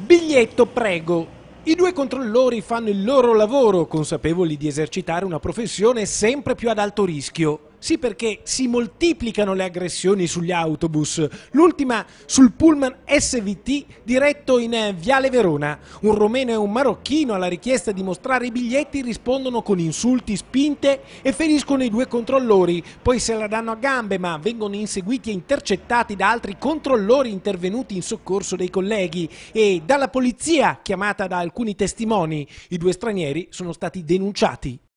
Biglietto, prego. I due controllori fanno il loro lavoro, consapevoli di esercitare una professione sempre più ad alto rischio. Sì, perché si moltiplicano le aggressioni sugli autobus. L'ultima sul pullman SVT diretto in eh, Viale Verona. Un romeno e un marocchino alla richiesta di mostrare i biglietti rispondono con insulti, spinte e feriscono i due controllori. Poi se la danno a gambe, ma vengono inseguiti e intercettati da altri controllori intervenuti in soccorso dei colleghi e dalla polizia chiamata da alcuni testimoni. I due stranieri sono stati denunciati.